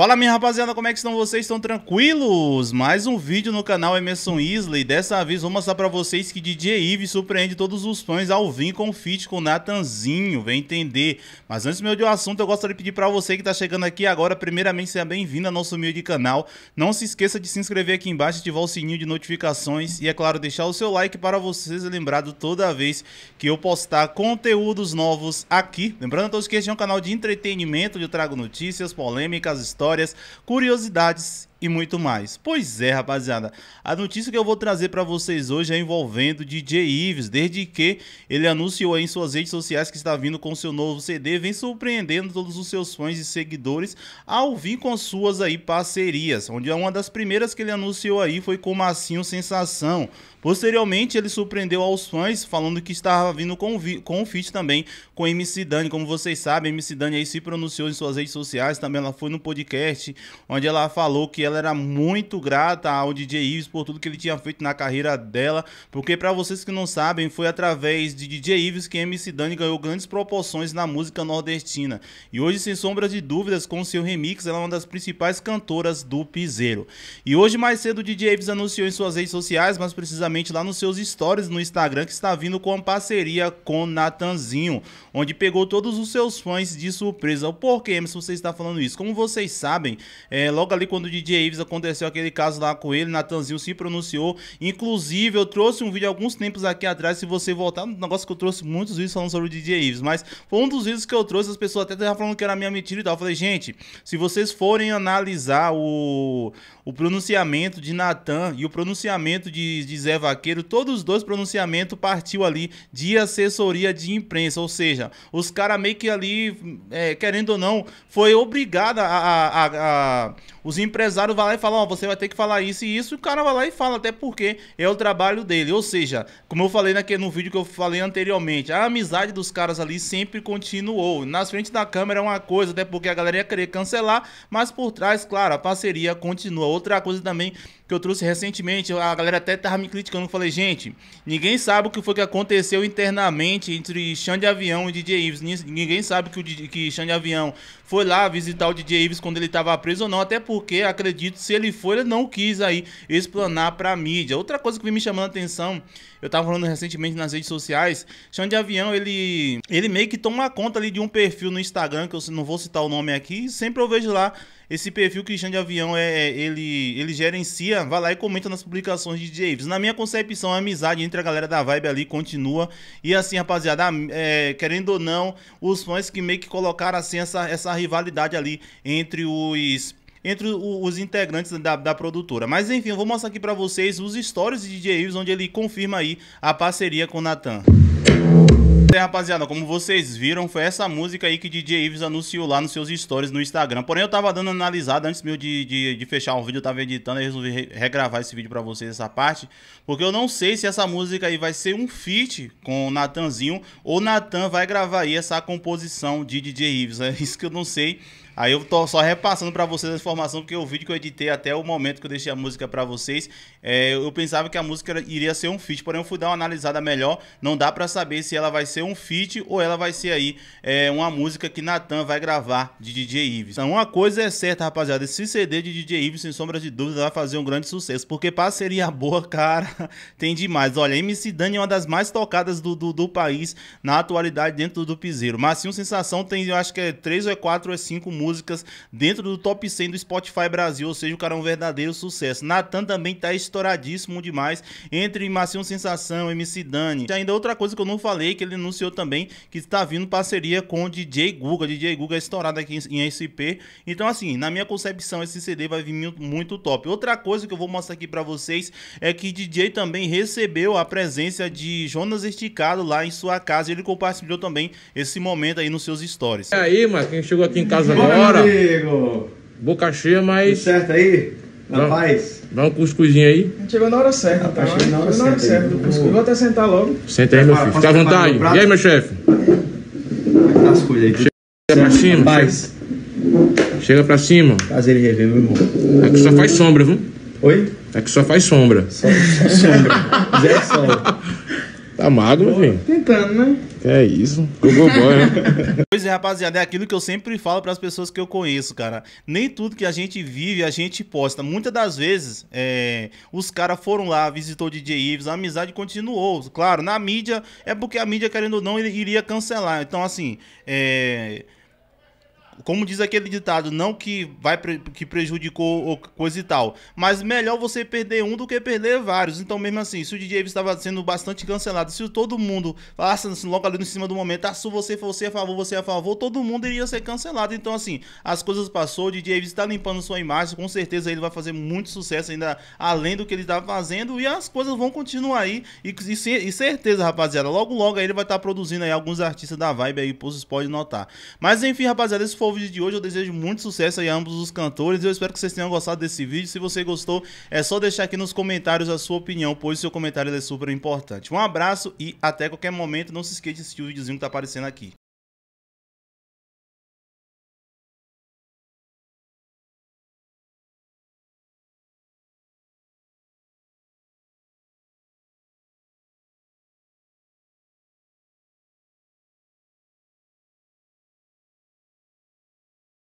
Fala minha rapaziada, como é que estão vocês? Estão tranquilos? Mais um vídeo no canal Emerson Isley. Dessa vez vou mostrar pra vocês que DJ Ives surpreende todos os fãs ao vir com o feat com o Natanzinho, vem entender. Mas antes meu de um assunto, eu gostaria de pedir pra você que tá chegando aqui agora, primeiramente seja bem-vindo ao nosso humilde canal. Não se esqueça de se inscrever aqui embaixo, ativar o sininho de notificações e é claro, deixar o seu like para vocês lembrado toda vez que eu postar conteúdos novos aqui. Lembrando a todos que este é um canal de entretenimento, onde eu trago notícias, polêmicas, histórias histórias, curiosidades e muito mais. Pois é, rapaziada. A notícia que eu vou trazer para vocês hoje é envolvendo DJ Ives, desde que ele anunciou em suas redes sociais que está vindo com seu novo CD, vem surpreendendo todos os seus fãs e seguidores ao vir com suas aí parcerias, onde é uma das primeiras que ele anunciou aí foi com Massinho Sensação. Posteriormente, ele surpreendeu aos fãs falando que estava vindo com, com o feat também com MC Dani, como vocês sabem, MC Dani aí se pronunciou em suas redes sociais, também ela foi no podcast, onde ela falou que ela ela era muito grata ao DJ Ives por tudo que ele tinha feito na carreira dela, porque para vocês que não sabem, foi através de DJ Ives que MC Dani ganhou grandes proporções na música nordestina. E hoje, sem sombra de dúvidas, com seu remix, ela é uma das principais cantoras do piseiro. E hoje mais cedo o DJ Ives anunciou em suas redes sociais, mas precisamente lá nos seus stories no Instagram que está vindo com uma parceria com Natanzinho, onde pegou todos os seus fãs de surpresa. Por que, MC você está falando isso? Como vocês sabem, é, logo ali quando o DJ Davis, aconteceu aquele caso lá com ele, Natanzinho se pronunciou. Inclusive, eu trouxe um vídeo alguns tempos aqui atrás, se você voltar, um negócio que eu trouxe muitos vídeos falando sobre o DJ Ives, mas foi um dos vídeos que eu trouxe, as pessoas até estavam falando que era minha mentira e tal. Eu falei, gente, se vocês forem analisar o, o pronunciamento de Natan e o pronunciamento de, de Zé Vaqueiro, todos os dois pronunciamento partiu ali de assessoria de imprensa, ou seja, os caras meio que ali, é, querendo ou não, foi obrigada a, a, a, a os empresários vai lá e fala, ó, oh, você vai ter que falar isso e isso, e o cara vai lá e fala, até porque é o trabalho dele. Ou seja, como eu falei naquele, no vídeo que eu falei anteriormente, a amizade dos caras ali sempre continuou. Nas frente da câmera é uma coisa, até porque a galera ia querer cancelar, mas por trás, claro, a parceria continua. Outra coisa também que eu trouxe recentemente, a galera até tava me criticando, eu falei, gente, ninguém sabe o que foi que aconteceu internamente entre Xande Avião e DJ Ives, ninguém sabe que, o, que Xande Avião foi lá visitar o DJ Ives quando ele estava preso ou não, até porque, acredito, se ele foi, ele não quis aí explanar pra mídia. Outra coisa que vem me chamando a atenção, eu estava falando recentemente nas redes sociais, Xande Avião, ele, ele meio que toma conta ali de um perfil no Instagram, que eu não vou citar o nome aqui, sempre eu vejo lá esse perfil que Xande Avião, é, é, ele, ele gerencia compartilha, vai lá e comenta nas publicações de Javes. Na minha concepção, a amizade entre a galera da Vibe ali continua. E assim, rapaziada, é, querendo ou não, os fãs que meio que colocaram assim essa, essa rivalidade ali entre os entre os integrantes da, da, produtora. Mas enfim, eu vou mostrar aqui para vocês os stories de DJ Ives, onde ele confirma aí a parceria com o Natan é, rapaziada, como vocês viram, foi essa música aí que DJ Ives anunciou lá nos seus stories no Instagram. Porém, eu tava dando analisada antes meu de, de, de fechar o vídeo, eu tava editando e resolvi re regravar esse vídeo pra vocês, essa parte. Porque eu não sei se essa música aí vai ser um feat com o Natanzinho ou Natan vai gravar aí essa composição de DJ Ives. É isso que eu não sei. Aí eu tô só repassando para vocês a informação, que o vídeo que eu editei até o momento que eu deixei a música para vocês, é, eu pensava que a música iria ser um feat, porém eu fui dar uma analisada melhor, não dá para saber se ela vai ser um feat ou ela vai ser aí é, uma música que Natan vai gravar de DJ Ives. Então uma coisa é certa, rapaziada, esse CD de DJ Ives, sem sombra de dúvida, vai fazer um grande sucesso, porque parceria boa, cara, tem demais. Olha, MC Dani é uma das mais tocadas do, do, do país na atualidade dentro do Piseiro. Marcinho Sensação tem, eu acho que é três ou é ou é músicas músicas dentro do top 100 do Spotify Brasil, ou seja, o cara é um verdadeiro sucesso. Natan também tá estouradíssimo demais, entre Macião Sensação, MC Dani. E ainda outra coisa que eu não falei, que ele anunciou também, que está vindo parceria com o DJ Guga, DJ Guga é estourado aqui em SP. Então assim, na minha concepção, esse CD vai vir muito top. Outra coisa que eu vou mostrar aqui para vocês é que DJ também recebeu a presença de Jonas Esticado lá em sua casa, ele compartilhou também esse momento aí nos seus stories. E aí, Marquinhos, chegou aqui em casa agora. Bora. amigo. Boca cheia, mas. Tudo certo aí? rapaz, Dá um cuscuzinho aí. Chegou na hora certa, tá? Chegou na hora certa. certa. Vou... vou até sentar logo. Senta aí, meu filho. Fica à vontade. E aí, meu chefe? É tá as coisas aí. Chega pra cima. rapaz. Chega pra cima. Prazer em rever, meu irmão. É que só faz sombra, viu? Oi? É que só faz sombra. Só, só sombra. Zé sombra. Tá magro, meu filho né? É isso. Google Boy, né? Pois é, rapaziada, é aquilo que eu sempre falo para as pessoas que eu conheço, cara. Nem tudo que a gente vive, a gente posta. Muitas das vezes, é, os caras foram lá, visitou o DJ Ives, a amizade continuou. Claro, na mídia, é porque a mídia, querendo ou não, iria cancelar. Então, assim, é como diz aquele ditado, não que vai que prejudicou ou coisa e tal, mas melhor você perder um do que perder vários. Então, mesmo assim, se o DJ estava sendo bastante cancelado, se todo mundo falasse assim, logo ali em cima do momento, ah, se você for você é a favor, você é a favor, todo mundo iria ser cancelado. Então, assim, as coisas passou, o DJ está limpando sua imagem, com certeza ele vai fazer muito sucesso ainda além do que ele estava tá fazendo e as coisas vão continuar aí e, e, e certeza, rapaziada, logo logo aí ele vai estar tá produzindo aí alguns artistas da vibe aí, vocês podem notar. Mas enfim, rapaziada, esse foi o vídeo de hoje. Eu desejo muito sucesso aí a ambos os cantores. Eu espero que vocês tenham gostado desse vídeo. Se você gostou, é só deixar aqui nos comentários a sua opinião, pois o seu comentário é super importante. Um abraço e até qualquer momento. Não se esqueça de assistir o videozinho que tá aparecendo aqui.